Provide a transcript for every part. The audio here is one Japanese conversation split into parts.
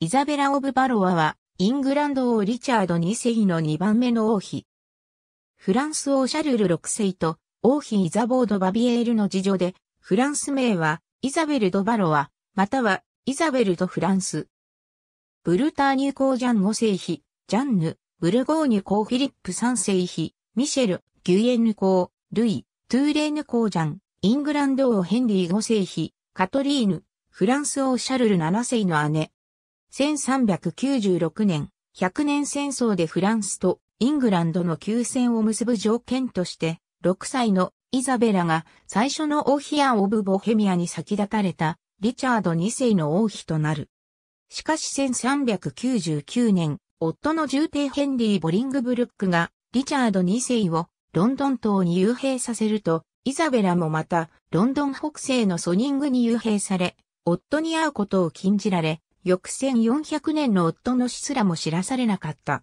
イザベラ・オブ・バロワは、イングランド王リチャード2世の2番目の王妃。フランス王シャルル6世と、王妃イザボード・バビエールの次女で、フランス名は、イザベル・ド・バロワ、または、イザベル・ド・フランス。ブルターニュ公ジャン5世妃、ジャンヌ、ブルゴーニュ公フィリップ3世妃、ミシェル、ギュエンヌ公、ルイ、トゥーレーヌ公ジャン、イングランド王ヘンリー5世妃、カトリーヌ、フランス王シャルル7世の姉。1396年、100年戦争でフランスとイングランドの休戦を結ぶ条件として、6歳のイザベラが最初の王妃アン・オブ・ボヘミアに先立たれたリチャード2世の王妃となる。しかし1399年、夫の重帝ヘンリー・ボリングブルックがリチャード2世をロンドン島に遊兵させると、イザベラもまたロンドン北西のソニングに遊兵され、夫に会うことを禁じられ、翌1400年の夫の死すらも知らされなかった。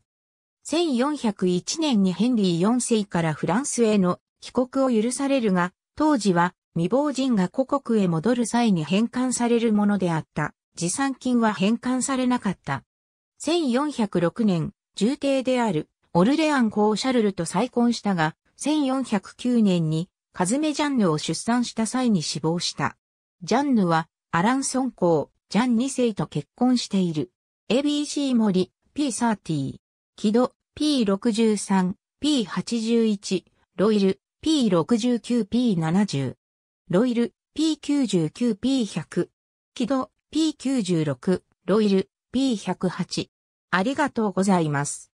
1401年にヘンリー4世からフランスへの帰国を許されるが、当時は未亡人が故国へ戻る際に返還されるものであった。持参金は返還されなかった。1406年、重帝であるオルレアン公シャルルと再婚したが、1409年にカズメジャンヌを出産した際に死亡した。ジャンヌはアランソン公、ジャン2世と結婚している。ABC 森 P30、木戸 P63、P81、ロイル P69、P70、ロイル P99、P100、木戸 P96、ロイル P108。ありがとうございます。